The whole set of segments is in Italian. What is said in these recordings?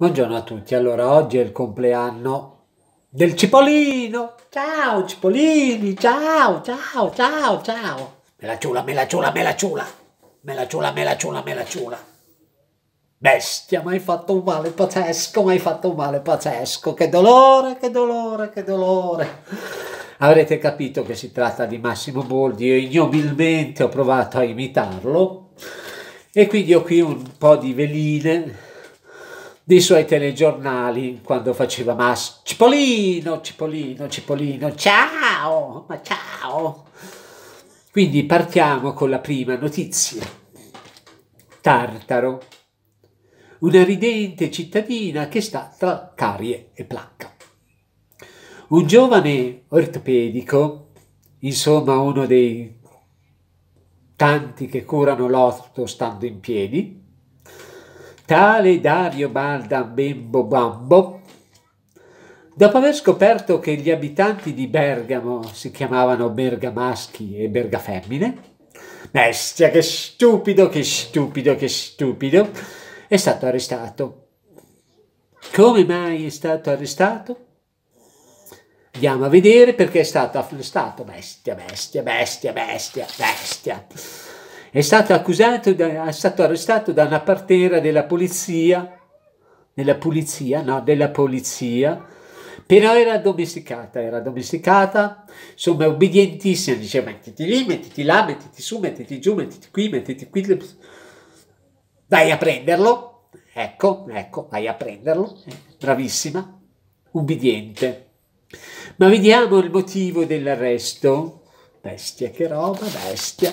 Buongiorno a tutti, allora oggi è il compleanno del Cipolino! Ciao Cipolini, ciao, ciao, ciao, ciao! Mela ciula, mela ciula, mela ciula! Mela ciula, mela ciula, mela ciula! Bestia, mi hai fatto un male pazzesco, mi hai fatto un male pazzesco! Che dolore, che dolore, che dolore! Avrete capito che si tratta di Massimo Boldi, io ignobilmente ho provato a imitarlo e quindi ho qui un po' di veline dei suoi telegiornali quando faceva Mas Cipolino, Cipolino, Cipolino, ciao, ma ciao. Quindi partiamo con la prima notizia. Tartaro, una ridente cittadina che sta tra carie e placca. Un giovane ortopedico, insomma uno dei tanti che curano l'orto stando in piedi, Tale Dario Balda Bembo Bambo, dopo aver scoperto che gli abitanti di Bergamo si chiamavano bergamaschi e bergafemmine, bestia che stupido, che stupido, che stupido, è stato arrestato. Come mai è stato arrestato? Andiamo a vedere perché è stato arrestato. Bestia, bestia, bestia, bestia, bestia è stato accusato, da, è stato arrestato da una partera della polizia, della polizia, no, della polizia, però era addomesticata, era addomesticata, insomma obbedientissima, diceva mettiti lì, mettiti là, mettiti su, mettiti giù, mettiti qui, mettiti qui, vai a prenderlo, ecco, ecco, vai a prenderlo, eh, bravissima, ubbidiente. Ma vediamo il motivo dell'arresto, bestia che roba, bestia.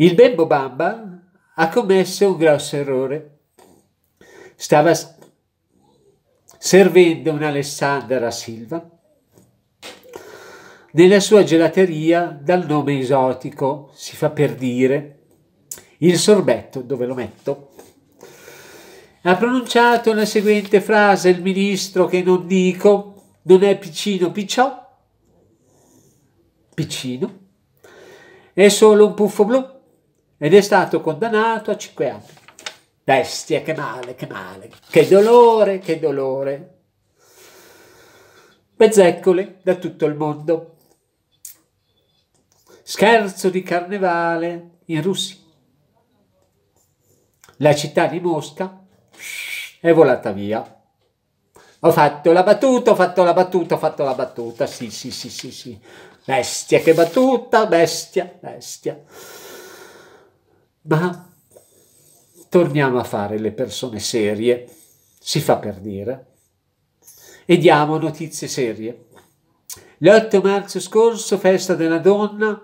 Il Bembo Bamba ha commesso un grosso errore. Stava servendo un Alessandra Silva nella sua gelateria dal nome esotico, si fa per dire, il sorbetto, dove lo metto? Ha pronunciato la seguente frase il ministro che non dico, non è piccino picciò, piccino, è solo un puffo blu ed è stato condannato a 5 anni. Bestia, che male, che male, che dolore, che dolore. Bezzeccole da tutto il mondo. Scherzo di carnevale in Russia. La città di Mosca è volata via. Ho fatto la battuta, ho fatto la battuta, ho fatto la battuta. Sì, sì, sì, sì, sì. Bestia, che battuta, bestia, bestia ma torniamo a fare le persone serie, si fa per dire, e diamo notizie serie. L'8 marzo scorso, festa della donna,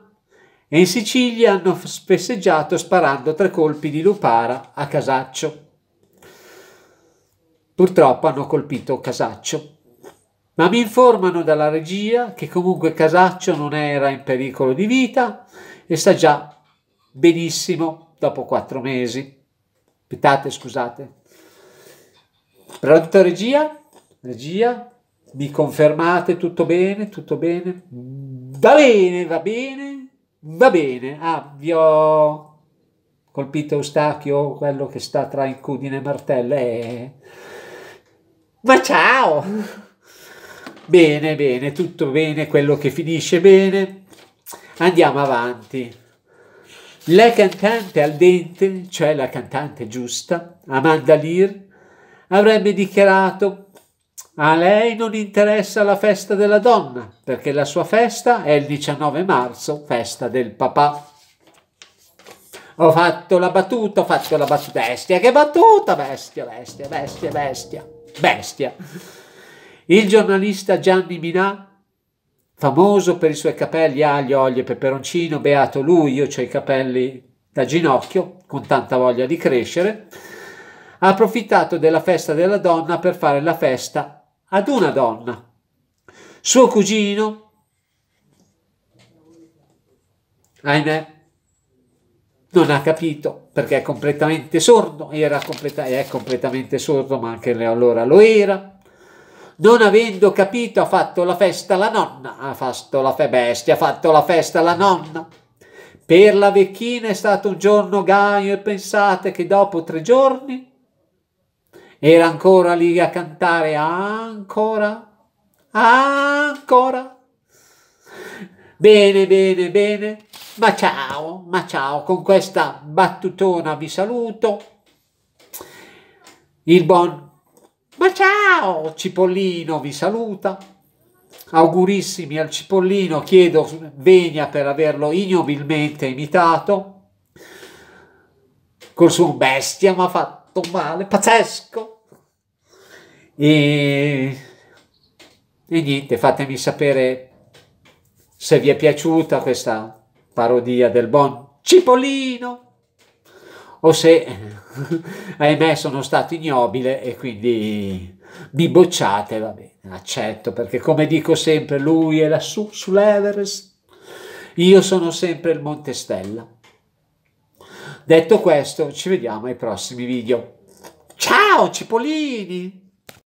e in Sicilia hanno festeggiato sparando tre colpi di lupara a Casaccio. Purtroppo hanno colpito Casaccio. Ma mi informano dalla regia che comunque Casaccio non era in pericolo di vita e sta già benissimo dopo quattro mesi. Aspettate, scusate. Pronto regia? Regia? Mi confermate tutto bene? Tutto bene? Va bene, va bene, va bene. Ah, vi ho colpito Eustachio, quello che sta tra incudine e martello. Eh. Ma ciao! Bene, bene, tutto bene, quello che finisce bene. Andiamo avanti. La cantante al dente, cioè la cantante giusta, Amanda Lear, avrebbe dichiarato a lei non interessa la festa della donna, perché la sua festa è il 19 marzo, festa del papà. Ho fatto la battuta, ho fatto la battuta. Bestia, che battuta! Bestia, bestia, bestia, bestia, bestia. Il giornalista Gianni Minà famoso per i suoi capelli, aglio, ah, olio e peperoncino, beato lui, io ho i capelli da ginocchio, con tanta voglia di crescere, ha approfittato della festa della donna per fare la festa ad una donna. Suo cugino, ahimè, non ha capito perché è completamente sordo, era completa- è completamente sordo, ma anche allora lo era non avendo capito, ha fatto la festa alla nonna, ha fatto la fe bestia, ha fatto la festa alla nonna. Per la vecchina è stato un giorno gaio e pensate che dopo tre giorni era ancora lì a cantare ancora, ancora. Bene, bene, bene, ma ciao, ma ciao, con questa battutona vi saluto. Il buon ma ciao, Cipollino vi saluta. Augurissimi al Cipollino, chiedo venia per averlo ignobilmente imitato. Col suo bestia mi ha fatto male, pazzesco. E, e niente, fatemi sapere se vi è piaciuta questa parodia del buon Cipollino o se, ahimè, sono stato ignobile e quindi mi bocciate, va bene, accetto, perché come dico sempre, lui è lassù sull'Everest, io sono sempre il Montestella. Detto questo, ci vediamo ai prossimi video. Ciao Cipollini!